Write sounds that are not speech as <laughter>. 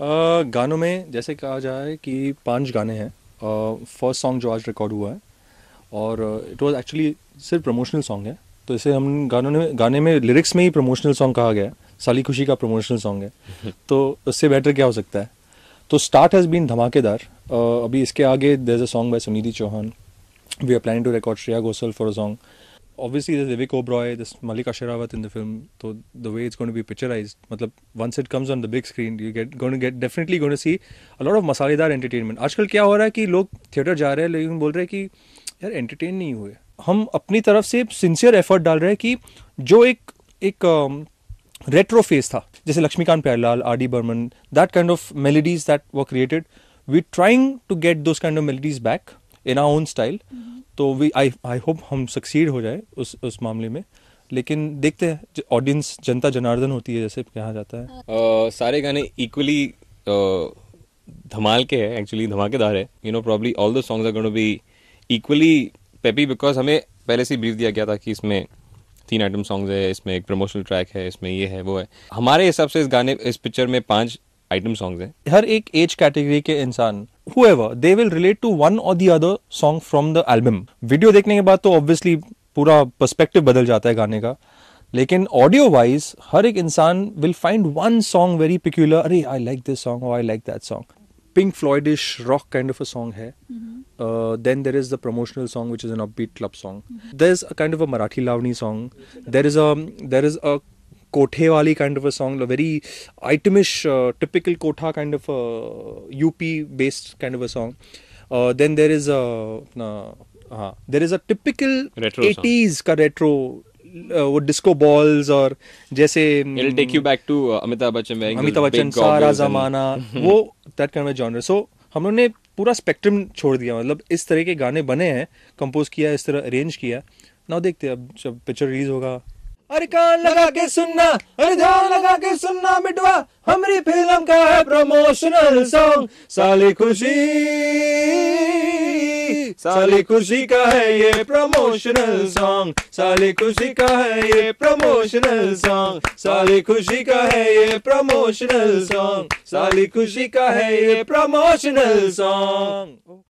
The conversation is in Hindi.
आ, गानों में जैसे कहा जाए कि पांच गाने हैं फर्स्ट सॉन्ग जो आज रिकॉर्ड हुआ है और इट वाज एक्चुअली सिर्फ प्रमोशनल सॉन्ग है तो इसे हम गानों में गाने में लिरिक्स में ही प्रमोशनल सॉन्ग कहा गया है साली खुशी का प्रमोशनल सॉन्ग है <laughs> तो उससे बेटर क्या हो सकता है तो स्टार्ट हैज़ बीन धमाकेदार अभी इसके आगे there a song by Sunidhi Chauhan we are planning to record Shreya Ghoshal for a song obviously there's Vivek Oberoi, there's Malika Sherawat in the film. So the way it's going to be picturized, matlab, once it comes on the big screen, you get going to get definitely going to see a lot of मसालेदार entertainment. आजकल क्या हो रहा है कि लोग थिएटर जा रहे हैं लेकिन बोल रहे हैं कि यार एंटरटेन नहीं हुए हम अपनी तरफ से सिंसियर एफर्ट डाल रहे हैं कि जो एक एक रेट्रो फेस था जैसे Laxmikant Pyarelal R D Burman that kind of melodies that were created we trying to get those kind of melodies back in our own style तो वी आई आई होप हम सक्सीड हो जाए उस उस मामले में लेकिन देखते हैं ऑडियंस जनता जनार्दन होती है जैसे कहा जाता है uh, सारे गाने इक्वली धमाल के हैं एक्चुअली धमाकेदार है you know probably all the songs are going to be equally peppy because हमें पहले से ब्रीफ दिया गया था कि इसमें तीन आइटम सॉन्ग्स है इसमें एक प्रमोशनल ट्रैक है इसमें ये है वो है हमारे हिसाब से इस गाने इस पिक्चर में पांच आइटम सॉन्ग्स हैं हर एक एज कैटेगरी के इंसान however they will relate to one or the other song from the album video देखने के बाद तो ऑब्वियसली पूरा पर्सपेक्टिव बदल जाता है गाने का लेकिन ऑडियो वाइज हर एक इंसान will find one song very peculiar अरे I like this song I like that song Pink Floydish rock kind of a song है then there is the promotional song which is an upbeat club song there is a kind of a Marathi lavani song there is a there is a कोठे वाली kind of a song very itemish typical कोठा kind of UP based kind of a song then there is हाँ there is a typical eighties का रेट्रो वो डिस्को बॉल्स और जैसे अमिताभ बच्चन अमिताभ बच्चन सारा जमाना वो that kind of genre so हम लोग ने पूरा स्पेक्ट्रम छोड़ दिया मतलब इस तरह के गाने बने हैं कंपोज किया इस तरह अरेंज किया ना देखते अब जब पिक्चर रिलीज होगा अरे कान लगा के सुनना अरे ध्यान लगा के सुनना मिटवा हमारी फिल्म का है प्रमोशनल सॉन्ग साली खुशी साली खुशी का है ये प्रमोशनल सॉन्ग साली खुशी का है ये प्रमोशनल सॉन्ग साली खुशी का है ये प्रमोशनल सॉन्ग साली खुशी का है ये प्रमोशनल सॉन्ग